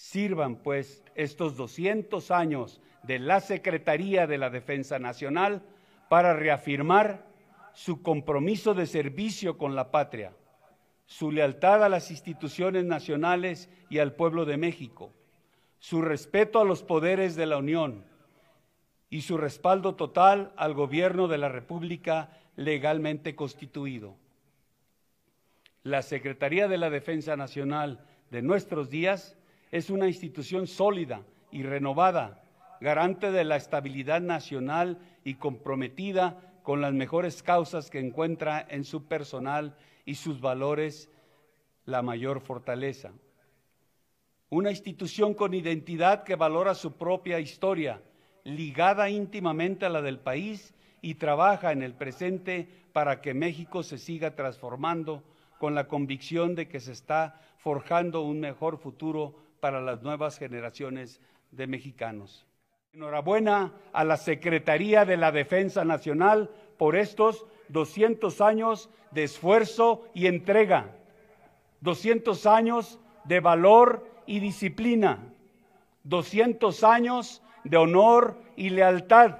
Sirvan pues estos 200 años de la Secretaría de la Defensa Nacional para reafirmar su compromiso de servicio con la patria, su lealtad a las instituciones nacionales y al pueblo de México, su respeto a los poderes de la Unión y su respaldo total al gobierno de la República legalmente constituido. La Secretaría de la Defensa Nacional de nuestros días es una institución sólida y renovada, garante de la estabilidad nacional y comprometida con las mejores causas que encuentra en su personal y sus valores la mayor fortaleza. Una institución con identidad que valora su propia historia, ligada íntimamente a la del país y trabaja en el presente para que México se siga transformando con la convicción de que se está forjando un mejor futuro para las nuevas generaciones de mexicanos. Enhorabuena a la Secretaría de la Defensa Nacional por estos 200 años de esfuerzo y entrega, 200 años de valor y disciplina, 200 años de honor y lealtad,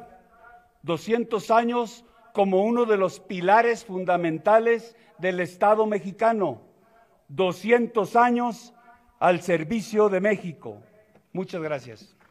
200 años como uno de los pilares fundamentales del Estado mexicano, 200 años al servicio de México. Muchas gracias.